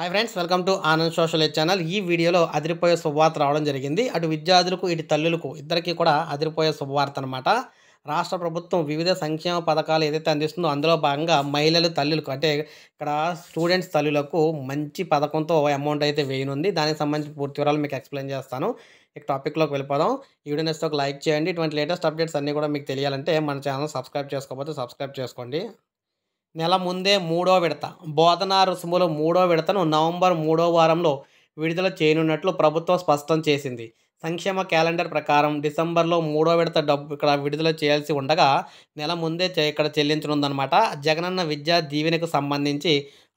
hi friends welcome to Anand social channel ఈ వీడియోలో అదిరిపోయే శుభవార్త రావడం జరిగింది అటు విద్యార్థులకు ఇటు తల్లులకు ఇద్దరికీ కూడా అదిరిపోయే శుభవార్త అనమాట రాష్ట్ర ప్రభుత్వం వివిధ సంక్షేమ పథకాలు ఏదైతే అందిస్తుందో అందులో భాగంగా మహిళలు తల్లులకు అంటే ఇక్కడ స్టూడెంట్స్ తల్లులకు మంచి పథకంతో అమౌంట్ అయితే వేయనుంది దానికి సంబంధించి పూర్తి వివరాలు మీకు ఎక్స్ప్లెయిన్ చేస్తాను ఇక టాపిక్లోకి వెళ్ళిపోదాం వీడియో నచ్చితే ఒక లైక్ చేయండి ఇటువంటి లేటెస్ట్ అప్డేట్స్ అన్నీ కూడా మీకు తెలియాలంటే మన ఛానల్ సబ్స్క్రైబ్ చేసుకోకపోతే సబ్స్క్రైబ్ చేసుకోండి నెల ముందే మూడో విడత బోధనా రుసుములు మూడో విడతను నవంబర్ మూడో వారంలో విడుదల చేయనున్నట్లు ప్రభుత్వం స్పష్టం చేసింది సంక్షేమ క్యాలెండర్ ప్రకారం డిసెంబర్లో మూడో విడత డబ్బు ఇక్కడ విడుదల చేయాల్సి ఉండగా నెల ముందే ఇక్కడ చెల్లించనుందనమాట జగనన్న విద్యా దీవెనకు సంబంధించి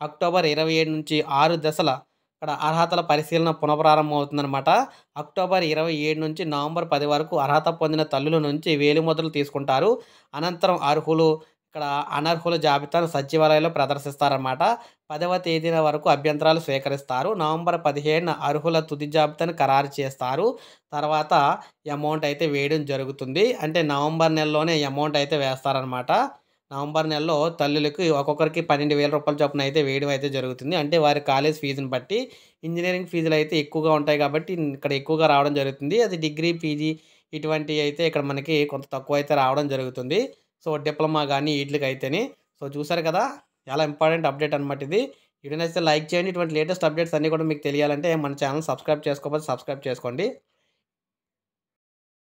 అక్టోబర్ ఇరవై ఏడు నుంచి ఆరు దశల ఇక్కడ అర్హతల పరిశీలన పునఃప్రారంభం అవుతుందన్నమాట అక్టోబర్ ఇరవై ఏడు నుంచి నవంబర్ పది వరకు అర్హత పొందిన తల్లుల నుంచి వేలిముద్రలు తీసుకుంటారు అనంతరం అర్హులు ఇక్కడ అనర్హుల జాబితాను సచివాలయంలో ప్రదర్శిస్తారన్నమాట పదవ తేదీన వరకు అభ్యంతరాలు స్వీకరిస్తారు నవంబర్ పదిహేడున అర్హుల తుది జాబితాను ఖరారు చేస్తారు తర్వాత అమౌంట్ అయితే వేయడం జరుగుతుంది అంటే నవంబర్ నెలలోనే అమౌంట్ అయితే వేస్తారనమాట నవంబర్ నెలలో తల్లులకి ఒక్కొక్కరికి పన్నెండు వేల రూపాయల చొప్పున అయితే వేయడం అయితే జరుగుతుంది అంటే వారి కాలేజ్ ఫీజుని బట్టి ఇంజనీరింగ్ ఫీజులు అయితే ఎక్కువగా ఉంటాయి కాబట్టి ఇక్కడ ఎక్కువగా రావడం జరుగుతుంది అది డిగ్రీ పీజీ ఇటువంటి అయితే ఇక్కడ మనకి కొంత తక్కువ అయితే రావడం జరుగుతుంది సో డిప్లొమా కానీ వీటికి అయితేనే సో చూసారు కదా చాలా ఇంపార్టెంట్ అప్డేట్ అనమాట ఇది వీడియో నచ్చితే లైక్ చేయండి ఇటువంటి లేటెస్ట్ అప్డేట్స్ అన్నీ కూడా మీకు తెలియాలంటే మన ఛానల్ సబ్స్క్రైబ్ చేసుకోకపోతే సబ్స్క్రైబ్ చేసుకోండి